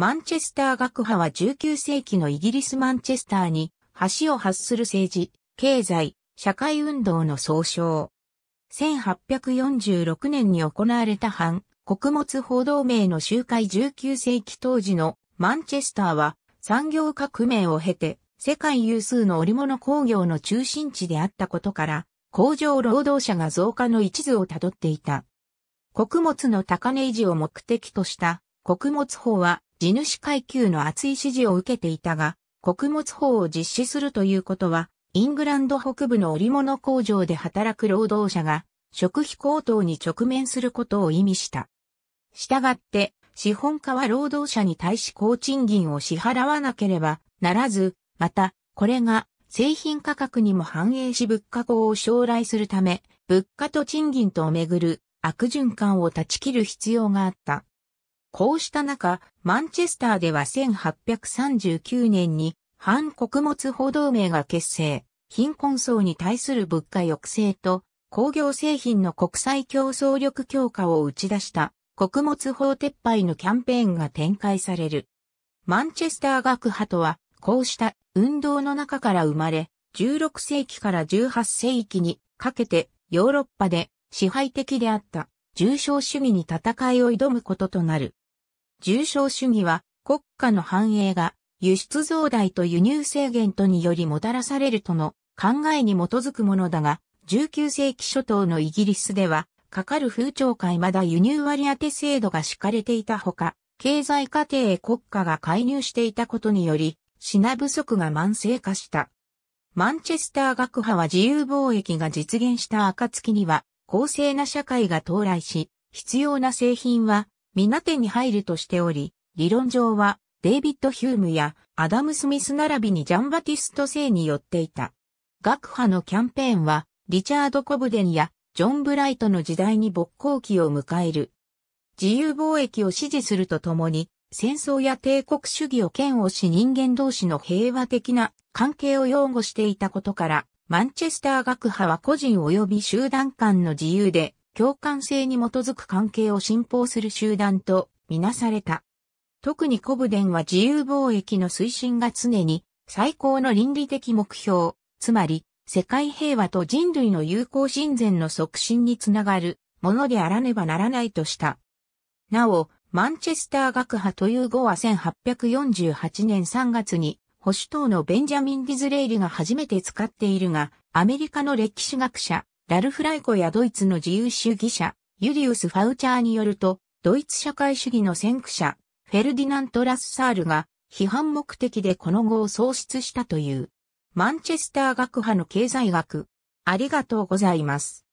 マンチェスター学派は19世紀のイギリスマンチェスターに橋を発する政治、経済、社会運動の総称。1846年に行われた反穀物報道名の集会19世紀当時のマンチェスターは産業革命を経て世界有数の織物工業の中心地であったことから工場労働者が増加の一途をたどっていた。穀物の高値維持を目的とした穀物法は地主階級の厚い支持を受けていたが、穀物法を実施するということは、イングランド北部の織物工場で働く労働者が、食費高騰に直面することを意味した。したがって、資本家は労働者に対し高賃金を支払わなければならず、また、これが製品価格にも反映し物価高を将来するため、物価と賃金とをめぐる悪循環を断ち切る必要があった。こうした中、マンチェスターでは1839年に反穀物報道名が結成、貧困層に対する物価抑制と工業製品の国際競争力強化を打ち出した穀物法撤廃のキャンペーンが展開される。マンチェスター学派とは、こうした運動の中から生まれ、16世紀から18世紀にかけてヨーロッパで支配的であった重症主義に戦いを挑むこととなる。重症主義は国家の繁栄が輸出増大と輸入制限とによりもたらされるとの考えに基づくものだが、19世紀初頭のイギリスでは、かかる風潮会まだ輸入割当制度が敷かれていたほか、経済過程へ国家が介入していたことにより、品不足が慢性化した。マンチェスター学派は自由貿易が実現した暁には、公正な社会が到来し、必要な製品は皆手に入るとしており、理論上はデイビッド・ヒュームやアダム・スミス並びにジャンバティスト生によっていた。学派のキャンペーンはリチャード・コブデンやジョン・ブライトの時代に勃興期を迎える。自由貿易を支持するとともに、戦争や帝国主義を嫌悪し人間同士の平和的な関係を擁護していたことから、マンチェスター学派は個人及び集団間の自由で共感性に基づく関係を信奉する集団とみなされた。特にコブデンは自由貿易の推進が常に最高の倫理的目標、つまり世界平和と人類の友好親善の促進につながるものであらねばならないとした。なお、マンチェスター学派という語は1848年3月に保守党のベンジャミン・ディズレイリが初めて使っているが、アメリカの歴史学者、ラルフ・ライコやドイツの自由主義者、ユリウス・ファウチャーによると、ドイツ社会主義の先駆者、フェルディナント・ラッサールが、批判目的でこの後を創出したという。マンチェスター学派の経済学。ありがとうございます。